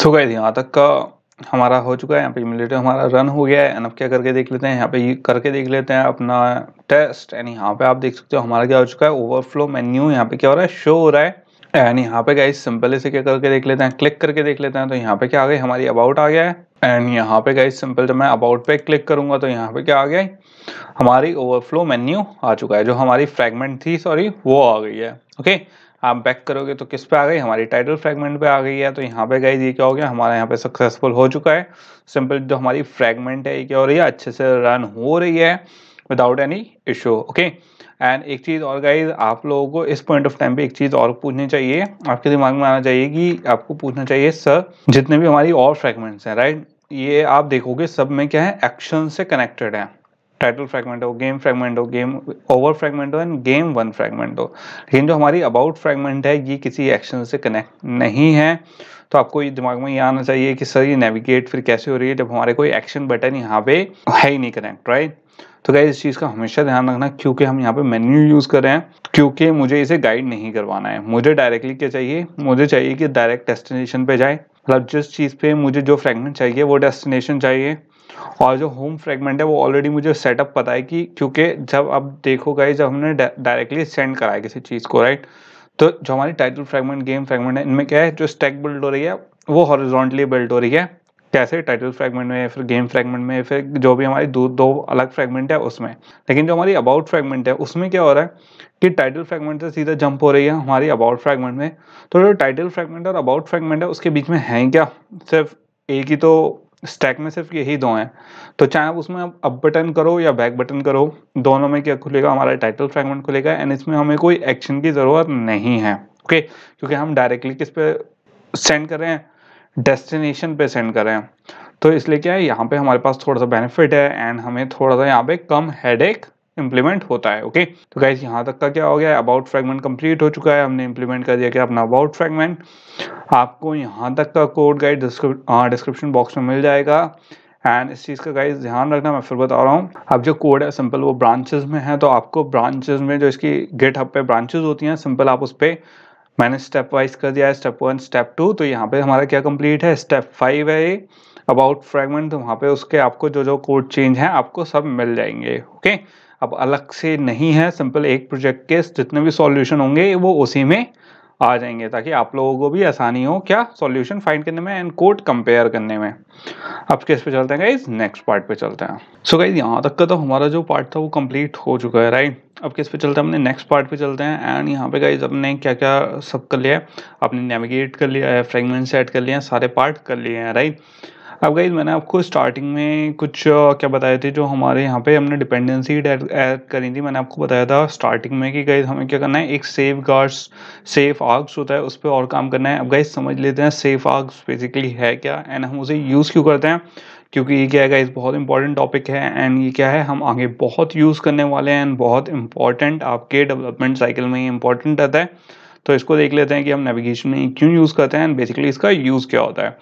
सो तो गए यहाँ तक का हमारा हो चुका है यहाँ पे इमिलेटर हमारा रन हो गया है एंड अब क्या करके देख लेते हैं यहाँ पे करके देख लेते हैं अपना टेस्ट एंड यहाँ पे आप देख सकते हो हमारा क्या हो चुका है ओवरफ्लो मेन्यू यहाँ पे क्या हो रहा है शो हो रहा है एंड यहाँ पे गाइस सिंपल से क्या करके देख लेते हैं क्लिक करके देख लेते हैं तो यहाँ पे क्या आ गई हमारी अबाउट आ गया है एंड यहाँ पे गाइस सिंपल जब मैं अबाउट पे क्लिक करूंगा तो यहाँ पे क्या आ गया हमारी ओवरफ्लो मेन्यू आ चुका है जो हमारी फ्रेगमेंट थी सॉरी वो आ गई है ओके आप बैक करोगे तो किस पे आ गई हमारी टाइटल फ्रेगमेंट पे आ गई है तो यहाँ पे गई ये क्या हो गया हमारा यहाँ पे सक्सेसफुल हो चुका है सिंपल जो हमारी फ्रेगमेंट है ये क्या हो रही है अच्छे से रन हो रही है without any issue okay and एक चीज़ और गाइज आप लोगों को इस पॉइंट ऑफ टाइम पे एक चीज़ और पूछनी चाहिए आपके दिमाग में आना चाहिए कि आपको पूछना चाहिए सर जितने भी हमारी और फ्रेगमेंट्स हैं राइट ये आप देखोगे सब में क्या है एक्शन से कनेक्टेड है टाइटल फ्रेगमेंट हो गेम फ्रेगमेंट हो गेम ओवर फ्रेगमेंट हो एंड गेम वन फ्रेगमेंट हो लेकिन जो हमारी अबाउट फ्रेगमेंट है ये किसी एक्शन से कनेक्ट नहीं है तो आपको ये दिमाग में ये आना चाहिए कि सर ये नेविगेट फिर कैसे हो रही है जब हमारे कोई एक्शन बटन यहाँ पे है ही नहीं कनेक्ट राइट तो क्या इस चीज़ का हमेशा ध्यान रखना क्योंकि हम यहाँ पे मेन्यू यूज़ कर रहे हैं क्योंकि मुझे इसे गाइड नहीं करवाना है मुझे डायरेक्टली क्या चाहिए मुझे चाहिए कि डायरेक्ट डेस्टिनेशन पे जाए मतलब जिस चीज़ पे मुझे जो फ्रेगमेंट चाहिए वो डेस्टिनेशन चाहिए और जो होम फ्रेगमेंट है वो ऑलरेडी मुझे सेटअप पता है कि क्योंकि जब आप देखोगे जब हमने डायरेक्टली सेंड कराया किसी चीज़ को राइट तो जो हमारी टाइटल फ्रेगमेंट गेम फ्रेगमेंट है इनमें क्या है जो स्टैक बिल्ड हो रही है वो हॉरिजॉन्टली बिल्ड हो रही है कैसे टाइटल फ्रेगमेंट में फिर गेम फ्रेगमेंट में फिर जो भी हमारी दो दो अलग फ्रेगमेंट है उसमें लेकिन जो हमारी अबाउट फ्रेगमेंट है उसमें क्या हो रहा है कि टाइटल फ्रेगमेंट से सीधा जंप हो रही है हमारी अबाउट फ्रेगमेंट में तो जो टाइटल फ्रेगमेंट और अबाउट फ्रेगमेंट है उसके बीच में है क्या सिर्फ एक ही तो स्टैक में सिर्फ यही दो हैं तो चाहे आप उसमें अप बटन करो या बैक बटन करो दोनों में क्या खुलेगा हमारा टाइटल फ्रेगमेंट खुलेगा एंड इसमें हमें कोई एक्शन की ज़रूरत नहीं है ओके क्योंकि हम डायरेक्टली किस पे सेंड कर रहे हैं डेस्टिनेशन पे सेंड कर रहे हैं तो इसलिए क्या है यहाँ पे हमारे पास थोड़ा सा बेनिफिट है एंड हमें थोड़ा सा यहाँ पे कम हेडेक इंप्लीमेंट होता है ओके तो गाइज यहाँ तक का क्या हो गया अबाउट फ्रेगमेंट कंप्लीट हो चुका है हमने इंप्लीमेंट कर दिया क्या अपना अबाउट फ्रेगमेंट आपको यहाँ तक का कोड गाइड डिस्क्रिप्शन बॉक्स में मिल जाएगा एंड इस चीज़ का गाइज ध्यान रखना मैं फिर बता रहा हूँ अब जो कोड है सिंपल वो ब्रांचेज में है तो आपको ब्रांचेज में जो इसकी गेट हब पे ब्रांचेज होती हैं सिंपल आप उस पर मैंने स्टेप वाइज कर दिया है स्टेप वन स्टेप टू तो यहाँ पे हमारा क्या कंप्लीट है स्टेप फाइव है ये अबाउट फ्रेगमेंट तो वहाँ पे उसके आपको जो जो कोड चेंज हैं आपको सब मिल जाएंगे ओके okay? अब अलग से नहीं है सिंपल एक प्रोजेक्ट के जितने भी सॉल्यूशन होंगे वो उसी में आ जाएंगे ताकि आप लोगों को भी आसानी हो क्या सॉल्यूशन फाइंड करने में एंड कोड कंपेयर करने में अब किस पे चलते हैं गाइज नेक्स्ट पार्ट पे चलते हैं सो गाइज यहाँ तक का तो हमारा जो पार्ट था वो कंप्लीट हो चुका है राइट अब किस पे चलते हैं हमने नेक्स्ट पार्ट पे चलते हैं एंड यहाँ पे गाइज हमने क्या क्या सब कर लिया है आपने नेविगेट कर लिया है फ्रेगमेंट सेट कर लिए हैं सारे पार्ट कर लिए हैं राइट अब गई मैंने आपको स्टार्टिंग में कुछ क्या बताए थे जो हमारे यहाँ पे हमने डिपेंडेंसी ऐड करी थी मैंने आपको बताया था स्टार्टिंग में कि गई हमें क्या करना है एक सेफ गार्ड्स सेफ आर्ग्स होता है उस पर और काम करना है अब गई समझ लेते हैं सेफ आर्ग्स बेसिकली है क्या एंड हम उसे यूज़ क्यों करते हैं क्योंकि ये क्या है गाइस बहुत इंपॉर्टेंट टॉपिक है एंड ये क्या है हम आगे बहुत यूज़ करने वाले हैं एंड बहुत इंपॉर्टेंट आपके डेवलपमेंट साइकिल में ये इंपॉर्टेंट रहता है तो इसको देख लेते हैं कि हम नेविगेशन में क्यों यूज़ करते हैं बेसिकली इसका यूज़ क्या होता है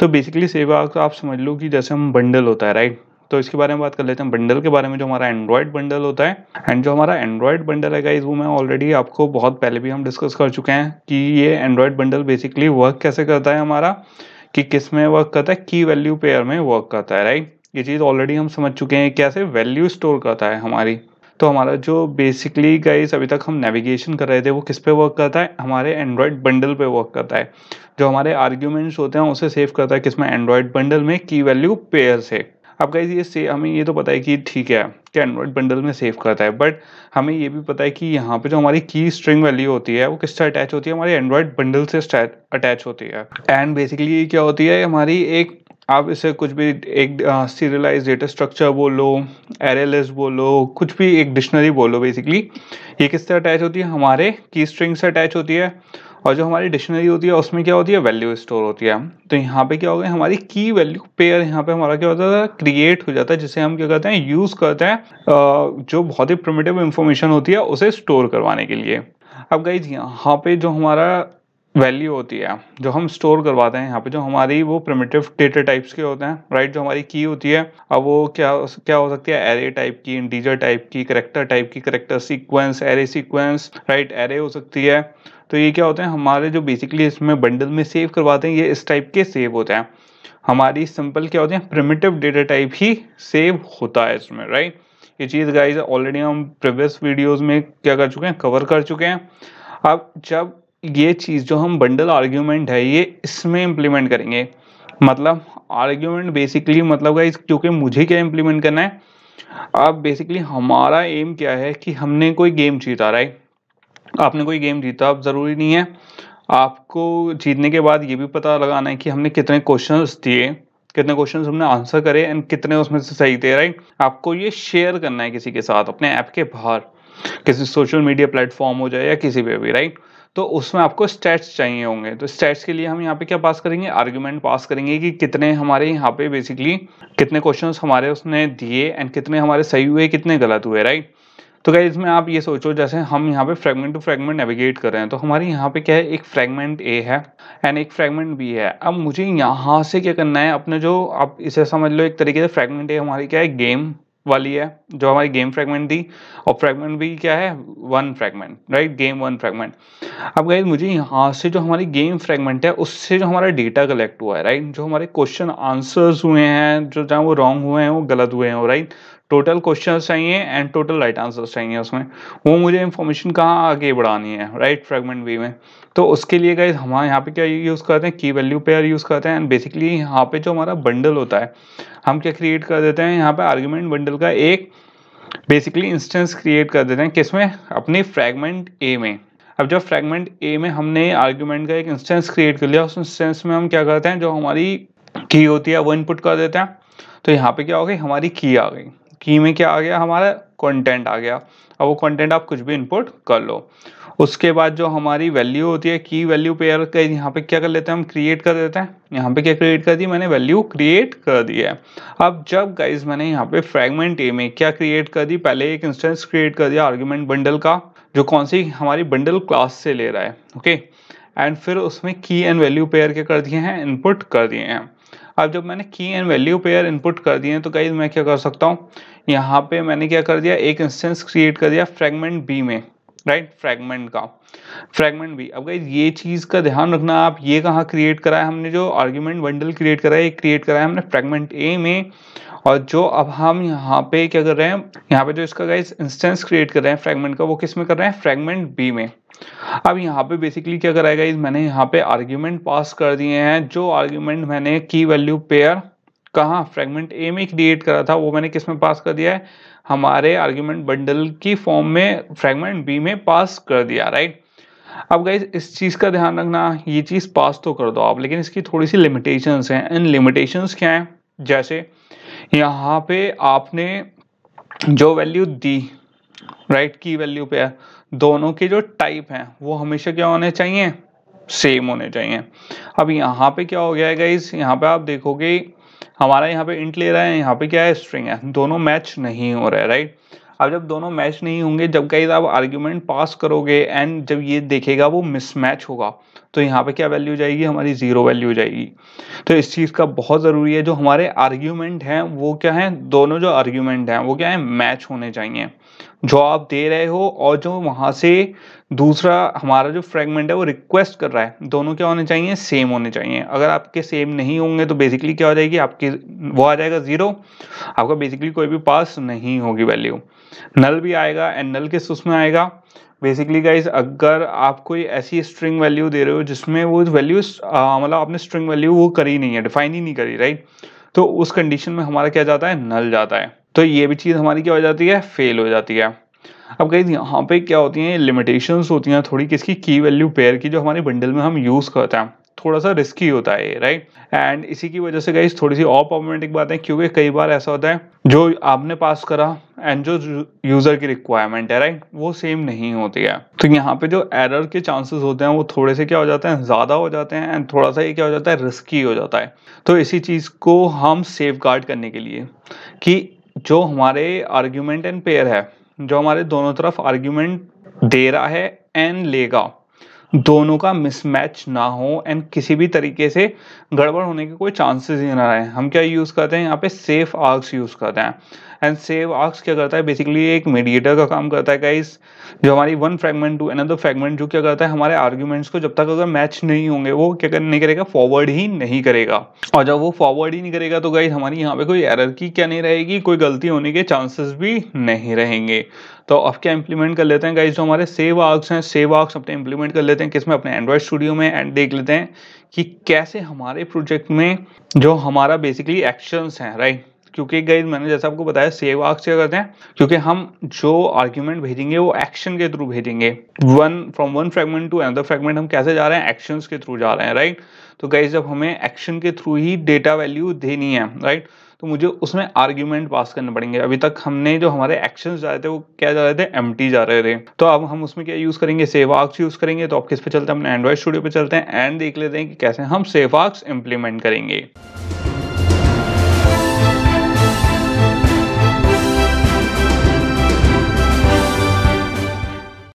तो बेसिकली सेवा का आप समझ लो कि जैसे हम बंडल होता है राइट तो इसके बारे में बात कर लेते हैं बंडल के बारे में जो हमारा एंड्रॉयड बंडल होता है एंड जो हमारा एंड्रॉयड बंडल है गाइज वो मैं ऑलरेडी आपको बहुत पहले भी हम डिस्कस कर चुके हैं कि ये एंड्रॉयड बंडल बेसिकली वर्क कैसे करता है हमारा कि किस में वर्क करता है की वैल्यू पेयर में वर्क करता है राइट ये चीज़ ऑलरेडी हम समझ चुके हैं कैसे वैल्यू स्टोर करता है हमारी तो हमारा जो बेसिकली गाइस अभी तक हम नेविगेशन कर रहे थे वो किस पे वर्क करता है हमारे एंड्रॉयड बंडल पे वर्क करता है जो हमारे आर्ग्यूमेंट्स होते हैं उसे सेव करता है किसमें एंड्रॉयड बंडल में की वैल्यू पेयर से अब गाइस ये से हमें ये तो पता है कि ठीक है कि एंड्रॉयड बंडल में सेव करता है बट हमें ये भी पता है कि यहाँ पे जो हमारी की स्ट्रिंग वैल्यू होती है वो किससे अटैच होती है हमारे एंड्रॉयड बंडल से अटैच होती है एंड बेसिकली ये क्या होती है हमारी एक आप इसे कुछ भी एक सीरियलाइज डेटा स्ट्रक्चर बोलो एरे बोलो कुछ भी एक डिक्शनरी बोलो बेसिकली ये किससे अटैच होती है हमारे की स्ट्रिंग से अटैच होती है और जो हमारी डिक्शनरी होती है उसमें क्या होती है वैल्यू स्टोर होती है तो यहाँ पे क्या हो गया हमारी की वैल्यू पेयर यहाँ पे हमारा क्या होता था क्रिएट हो जाता है जिसे हम क्या कहते हैं यूज़ करते हैं जो बहुत ही प्रमेटिव इन्फॉर्मेशन होती है उसे स्टोर करवाने के लिए अब गई यहाँ पे जो हमारा वैल्यू होती है जो हम स्टोर करवाते हैं यहाँ पे जो हमारी वो प्रिमेटिव डेटा टाइप्स के होते हैं राइट right? जो हमारी की होती है अब वो क्या क्या हो सकती है एरे टाइप की इंटीजर टाइप की करेक्टर टाइप की character sequence array sequence right array हो सकती है तो ये क्या होते हैं हमारे जो बेसिकली इसमें बंडल में सेव करवाते हैं ये इस टाइप के सेव होते हैं हमारी सिंपल क्या होते हैं प्रिमेटिव डेटा टाइप ही सेव होता है इसमें राइट ये चीज़ गाइज ऑलरेडी हम प्रीवियस वीडियोज़ में क्या कर चुके हैं कवर कर चुके हैं अब जब ये चीज़ जो हम बंडल आर्ग्यूमेंट है ये इसमें इम्प्लीमेंट करेंगे मतलब आर्ग्यूमेंट बेसिकली मतलब का क्योंकि मुझे क्या इम्प्लीमेंट करना है अब बेसिकली हमारा एम क्या है कि हमने कोई गेम जीता राइट आपने कोई गेम जीता अब ज़रूरी नहीं है आपको जीतने के बाद ये भी पता लगाना है कि हमने कितने क्वेश्चन दिए कितने क्वेश्चन हमने आंसर करे एंड कितने उसमें से सही थे राइट आपको ये शेयर करना है किसी के साथ अपने ऐप के बाहर किसी सोशल मीडिया प्लेटफॉर्म हो जाए या किसी पे भी राइट तो उसमें आपको स्टैट्स चाहिए होंगे तो स्टैट्स के लिए हम यहाँ पे क्या पास करेंगे आर्ग्यूमेंट पास करेंगे कि कितने हमारे यहाँ पे बेसिकली कितने क्वेश्चन हमारे उसने दिए एंड कितने हमारे सही हुए कितने गलत हुए राइट तो क्या इसमें आप ये सोचो जैसे हम यहाँ पे फ्रेगमेंट टू फ्रेगमेंट नेविगेट कर रहे हैं तो हमारे यहाँ पे क्या है एक फ्रेगमेंट ए है एंड एक फ्रेगमेंट बी है अब मुझे यहाँ से क्या करना है अपने जो आप इसे समझ लो एक तरीके से फ्रेगमेंट ए हमारी क्या है गेम वाली है जो हमारी गेम फ्रेगमेंट थी और फ्रेगमेंट भी क्या है one fragment right game one fragment अब गई मुझे यहाँ से जो हमारी गेम फ्रेगमेंट है उससे जो हमारा डेटा कलेक्ट हुआ है राइट जो हमारे क्वेश्चन आंसर्स हुए हैं जो जहाँ वो रॉन्ग हुए हैं वो गलत हुए हैं राइट टोटल क्वेश्चन चाहिए एंड टोटल राइट आंसर चाहिए उसमें वो मुझे इन्फॉर्मेशन कहाँ आगे बढ़ानी है राइट फ्रेगमेंट वे में तो उसके लिए गाइज हमारे यहाँ पे क्या यूज़ करते हैं की वैल्यू पेयर यूज़ करते हैं एंड बेसिकली यहाँ पे जो हमारा बंडल होता है हम क्या क्रिएट कर देते हैं यहाँ पे आर्ग्यूमेंट बंडल का एक बेसिकली इंस्टेंस क्रिएट कर देते हैं किसमें अपनी फ्रेगमेंट ए में अब जब फ्रेगमेंट ए में हमने आर्ग्यूमेंट का एक इंस्टेंस क्रिएट कर लिया उस इंस्टेंस में हम क्या करते हैं जो हमारी की होती है वो इनपुट कर देते हैं तो यहाँ पे क्या हो गई हमारी की आ गई की में क्या आ गया हमारा कंटेंट आ गया अब वो कंटेंट आप कुछ भी इनपुट कर लो उसके बाद जो हमारी वैल्यू होती है की वैल्यू पेयर का यहाँ पे क्या कर लेते हैं हम क्रिएट कर देते हैं यहाँ पे क्या क्रिएट कर दी मैंने वैल्यू क्रिएट कर दी है अब जब गाइज मैंने यहाँ पे फ्रेगमेंट ए में क्या क्रिएट कर दी पहले एक इंस्टेंस क्रिएट कर दिया आर्ग्यूमेंट बंडल का जो कौन सी हमारी बंडल क्लास से ले रहा है ओके एंड फिर उसमें की एंड वैल्यू पेयर क्या कर दिए हैं इनपुट कर दिए हैं अब जब मैंने की एंड वैल्यू पेयर इनपुट कर दिए हैं तो गाइज मैं क्या कर सकता हूँ यहाँ पे मैंने क्या कर दिया एक इंस्टेंस क्रिएट कर दिया फ्रेगमेंट बी में राइट right? फ्रेगमेंट का फ्रेगमेंट भी अब ये चीज़ का ध्यान रखना आप ये कहाँ क्रिएट करा है हमने जो आर्ग्यूमेंट बंडल क्रिएट कराया है ये क्रिएट कराया है हमने फ्रेगमेंट ए में और जो अब हम यहाँ पे क्या कर रहे हैं यहाँ पे जो इसका गाइज इंस्टेंस क्रिएट कर रहे हैं फ्रेगमेंट का वो किस में कर रहे हैं फ्रेगमेंट बी में अब यहाँ पे बेसिकली क्या गाइज मैंने यहाँ पे आर्ग्यूमेंट पास कर दिए हैं जो आर्ग्यूमेंट मैंने की वैल्यू पेयर कहा फ्रेगमेंट ए में क्रिएट करा था वो मैंने किस में पास कर दिया है हमारे आर्ग्यूमेंट बंडल की फॉर्म में फ्रेगमेंट बी में पास कर दिया राइट अब गाइज इस चीज़ का ध्यान रखना ये चीज़ पास तो कर दो आप लेकिन इसकी थोड़ी सी लिमिटेशन है इन लिमिटेशन क्या है जैसे यहाँ पे आपने जो वैल्यू दी राइट की वैल्यू पे है दोनों के जो टाइप हैं वो हमेशा क्या होने चाहिए सेम होने चाहिए अब यहाँ पे क्या हो गया है गाइज यहाँ पे आप देखोगे हमारा यहाँ पे इंट ले रहा है यहाँ पे क्या है स्ट्रिंग है दोनों मैच नहीं हो रहा है राइट अब जब दोनों मैच नहीं होंगे जब कहीं आप आर्ग्यूमेंट पास करोगे एंड जब ये देखेगा वो मिसमैच होगा तो यहाँ पे क्या वैल्यू जाएगी हमारी ज़ीरो वैल्यू जाएगी तो इस चीज़ का बहुत ज़रूरी है जो हमारे आर्ग्यूमेंट हैं वो क्या है दोनों जो आर्ग्यूमेंट हैं वो क्या है मैच होने चाहिए जो आप दे रहे हो और जो वहाँ से दूसरा हमारा जो फ्रेगमेंट है वो रिक्वेस्ट कर रहा है दोनों क्या होने चाहिए सेम होने चाहिए अगर आपके सेम नहीं होंगे तो बेसिकली क्या हो जाएगी आपकी वो आ जाएगा ज़ीरो आपका बेसिकली कोई भी पास नहीं होगी वैल्यू नल भी आएगा एंड नल किस उसमें आएगा बेसिकली गाइज अगर आप कोई ऐसी स्ट्रिंग वैल्यू दे रहे हो जिसमें वो वैल्यू मतलब आपने स्ट्रिंग वैल्यू वो करी नहीं है डिफाइन ही नहीं करी राइट तो उस कंडीशन में हमारा क्या जाता है नल जाता है तो ये भी चीज़ हमारी क्या हो जाती है फेल हो जाती है अब कहीं यहाँ पे क्या होती हैं लिमिटेशंस होती हैं थोड़ी किसकी की वैल्यू पेयर की जो हमारे बंडल में हम यूज़ करते हैं थोड़ा सा रिस्की होता है ये राइट एंड इसी की वजह से गाइस थोड़ी सी अप्रॉब्लमेटिक बात है क्योंकि कई बार ऐसा होता है जो आपने पास करा एंड जो यूज़र की रिक्वायरमेंट है राइट वो सेम नहीं होती है तो यहाँ पे जो एरर के चांसेस होते हैं वो थोड़े से क्या हो जाते हैं ज़्यादा हो जाते हैं एंड थोड़ा सा ये क्या हो जाता है रिस्की हो जाता है तो इसी चीज़ को हम सेफ गार्ड करने के लिए कि जो हमारे आर्ग्यूमेंट एंड पेयर है जो हमारे दोनों तरफ आर्ग्यूमेंट दे रहा है एंड लेगा दोनों का मिसमैच ना हो एंड किसी भी तरीके से गड़बड़ होने के कोई चांसेस ही ना रहे हम क्या यूज़ करते हैं यहाँ पे सेफ आर्ग्स यूज़ करते हैं एंड सेव आर्क्स क्या करता है बेसिकली एक मीडिएटर का काम करता है गाइस जो हमारी one fragment to another fragment जो क्या करता है हमारे आर्ग्यूमेंट्स को जब तक अगर मैच नहीं होंगे वो क्या नहीं करेगा फॉरवर्ड ही नहीं करेगा और जब वो फॉरवर्ड ही नहीं करेगा तो गाइज हमारी यहाँ पे कोई एरर की क्या नहीं रहेगी कोई गलती होने के चांसेस भी नहीं रहेंगे तो अब क्या इंप्लीमेंट कर लेते हैं गाइज जो हमारे सेव आर्क्स हैं सेव आर्क्स अपने इंप्लीमेंट कर लेते हैं किसमें अपने एंड्रॉयड स्टूडियो में एंड देख लेते हैं कि कैसे हमारे प्रोजेक्ट में जो हमारा बेसिकली एक्शंस हैं राइट क्योंकि गई मैंने जैसा आपको बताया सेव आग से करते हैं क्योंकि हम जो आर्ग्यूमेंट भेजेंगे वो एक्शन के थ्रू भेजेंगे one from one fragment to another fragment हम कैसे जा रहे हैं एक्शन के थ्रू जा रहे हैं राइट तो गाइज जब हमें एक्शन के थ्रू ही डेटा वैल्यू देनी है राइट तो मुझे उसमें आर्ग्यूमेंट पास करने पड़ेंगे अभी तक हमने जो हमारे एक्शन जा रहे थे वो क्या जा रहे थे एम जा रहे थे तो अब हम उसमें क्या यूज़ करेंगे सेव यूज़ करेंगे तो आप किस पे चलते हैं अपने एंड्रॉइड स्टूडियो पे चलते हैं एंड देख लेते हैं कि कैसे हम सेव इंप्लीमेंट करेंगे